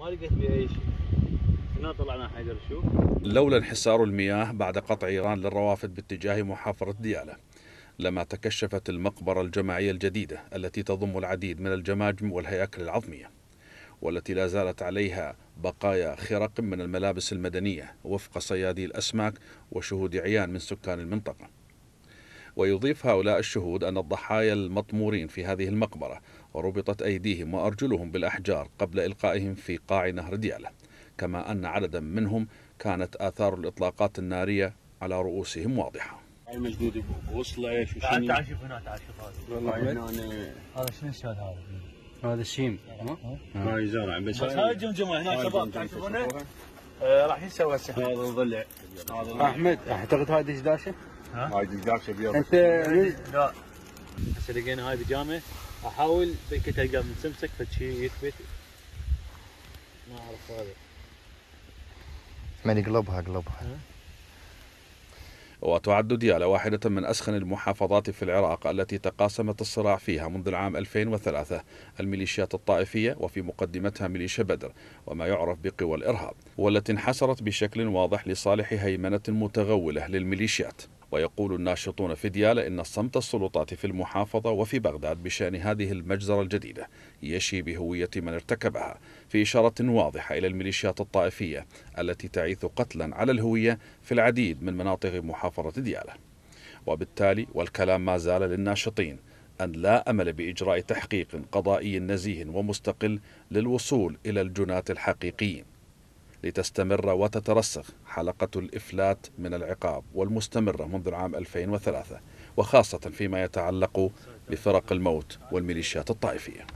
ما لقيت بها اي شيء هنا طلعنا حجر شوف لولا انحسار المياه بعد قطع ايران للروافد باتجاه محافظه دياله لما تكشفت المقبره الجماعيه الجديده التي تضم العديد من الجماجم والهياكل العظميه والتي لا زالت عليها بقايا خرق من الملابس المدنيه وفق صيادي الاسماك وشهود عيان من سكان المنطقه ويضيف هؤلاء الشهود أن الضحايا المطمورين في هذه المقبرة وربطت أيديهم وأرجلهم بالأحجار قبل إلقائهم في قاع نهر ديالة كما أن عددا منهم كانت آثار الإطلاقات النارية على رؤوسهم واضحة مجدودي وصلت انت عاشق هناك عاشق هذا والله هذا شنو هذا؟ هذا الشيم هاي زرع بس هاي جمجمه هنا شباب تعرفونه آه، راح يسوى هسه هذا الضلع احمد اعتقد هذه دشداشه يعني هاي جزاف شبيره انت لا هسه لقينا هاي بيجامه احاول بك تلقى من سمسك فشي يثبت ما اعرف هذا من قلبها قلبها وتعد ديالى واحدة من أسخن المحافظات في العراق التي تقاسمت الصراع فيها منذ العام 2003 الميليشيات الطائفية وفي مقدمتها ميليشيا بدر وما يعرف بقوى الإرهاب والتي انحسرت بشكل واضح لصالح هيمنة متغولة للميليشيات ويقول الناشطون في ديالى إن صمت السلطات في المحافظة وفي بغداد بشأن هذه المجزرة الجديدة يشي بهوية من ارتكبها في إشارة واضحة إلى الميليشيات الطائفية التي تعيث قتلا على الهوية في العديد من مناطق محافظة ديالى وبالتالي والكلام ما زال للناشطين أن لا أمل بإجراء تحقيق قضائي نزيه ومستقل للوصول إلى الجناة الحقيقيين لتستمر وتترسخ حلقة الإفلات من العقاب والمستمرة منذ العام 2003 وخاصة فيما يتعلق بفرق الموت والميليشيات الطائفية